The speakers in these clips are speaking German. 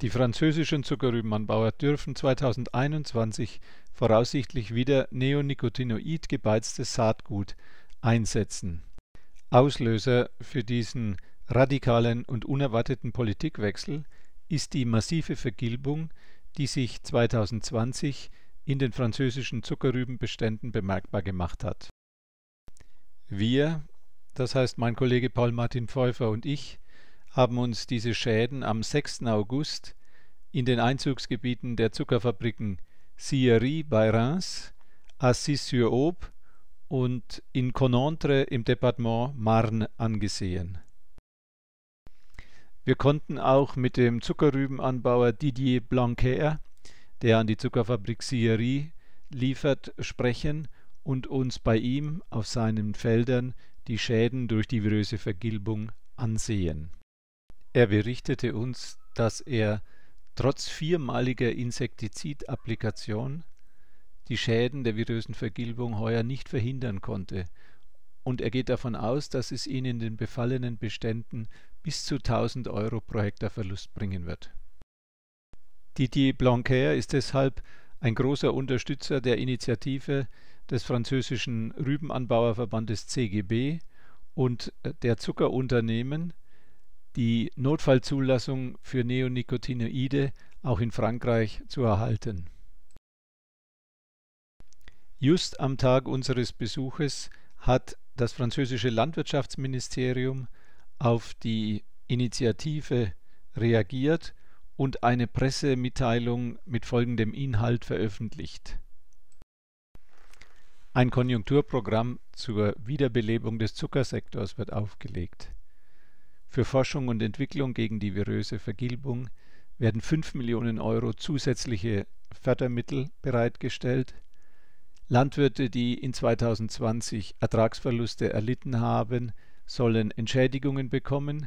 Die französischen Zuckerrübenanbauer dürfen 2021 voraussichtlich wieder neonicotinoid gebeiztes Saatgut einsetzen. Auslöser für diesen radikalen und unerwarteten Politikwechsel ist die massive Vergilbung, die sich 2020 in den französischen Zuckerrübenbeständen bemerkbar gemacht hat. Wir, das heißt mein Kollege Paul Martin Pfeuffer und ich, haben uns diese Schäden am 6. August in den Einzugsgebieten der Zuckerfabriken Sierry bei Reims, assis sur aube und in Conantre im Departement Marne angesehen. Wir konnten auch mit dem Zuckerrübenanbauer Didier Blanquer, der an die Zuckerfabrik Sierry liefert, sprechen und uns bei ihm auf seinen Feldern die Schäden durch die viröse Vergilbung ansehen. Er berichtete uns, dass er trotz viermaliger Insektizidapplikation die Schäden der virösen Vergilbung heuer nicht verhindern konnte und er geht davon aus, dass es ihn in den befallenen Beständen bis zu 1000 Euro pro Hektar Verlust bringen wird. Didier Blanquer ist deshalb ein großer Unterstützer der Initiative des französischen Rübenanbauerverbandes CGB und der Zuckerunternehmen, die Notfallzulassung für Neonicotinoide auch in Frankreich zu erhalten. Just am Tag unseres Besuches hat das französische Landwirtschaftsministerium auf die Initiative reagiert und eine Pressemitteilung mit folgendem Inhalt veröffentlicht. Ein Konjunkturprogramm zur Wiederbelebung des Zuckersektors wird aufgelegt. Für Forschung und Entwicklung gegen die viröse Vergilbung werden 5 Millionen Euro zusätzliche Fördermittel bereitgestellt. Landwirte, die in 2020 Ertragsverluste erlitten haben, sollen Entschädigungen bekommen.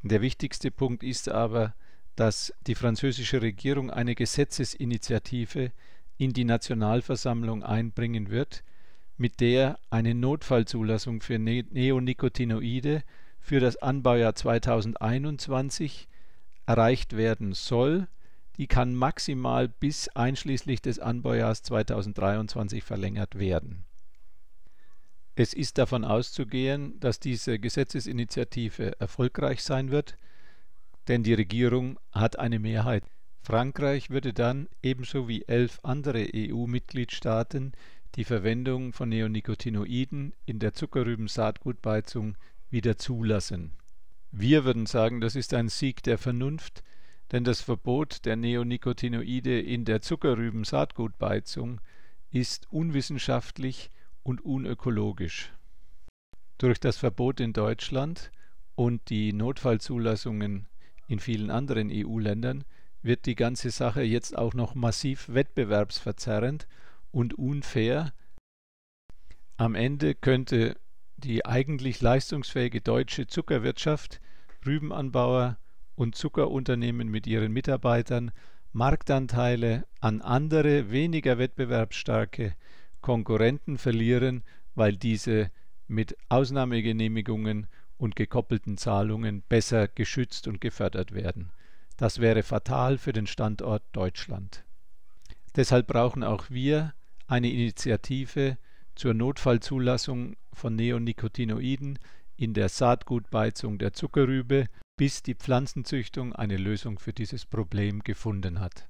Der wichtigste Punkt ist aber, dass die französische Regierung eine Gesetzesinitiative in die Nationalversammlung einbringen wird, mit der eine Notfallzulassung für ne-, Neonicotinoide für das Anbaujahr 2021 erreicht werden soll, die kann maximal bis einschließlich des Anbaujahrs 2023 verlängert werden. Es ist davon auszugehen, dass diese Gesetzesinitiative erfolgreich sein wird, denn die Regierung hat eine Mehrheit. Frankreich würde dann ebenso wie elf andere EU-Mitgliedstaaten die Verwendung von Neonicotinoiden in der Zuckerrübensaatgutbeizung wieder zulassen. Wir würden sagen, das ist ein Sieg der Vernunft, denn das Verbot der Neonicotinoide in der Zuckerrüben-Saatgutbeizung ist unwissenschaftlich und unökologisch. Durch das Verbot in Deutschland und die Notfallzulassungen in vielen anderen EU-Ländern wird die ganze Sache jetzt auch noch massiv wettbewerbsverzerrend und unfair. Am Ende könnte die eigentlich leistungsfähige deutsche Zuckerwirtschaft, Rübenanbauer und Zuckerunternehmen mit ihren Mitarbeitern Marktanteile an andere, weniger wettbewerbsstarke Konkurrenten verlieren, weil diese mit Ausnahmegenehmigungen und gekoppelten Zahlungen besser geschützt und gefördert werden. Das wäre fatal für den Standort Deutschland. Deshalb brauchen auch wir eine Initiative, zur Notfallzulassung von Neonicotinoiden in der Saatgutbeizung der Zuckerrübe, bis die Pflanzenzüchtung eine Lösung für dieses Problem gefunden hat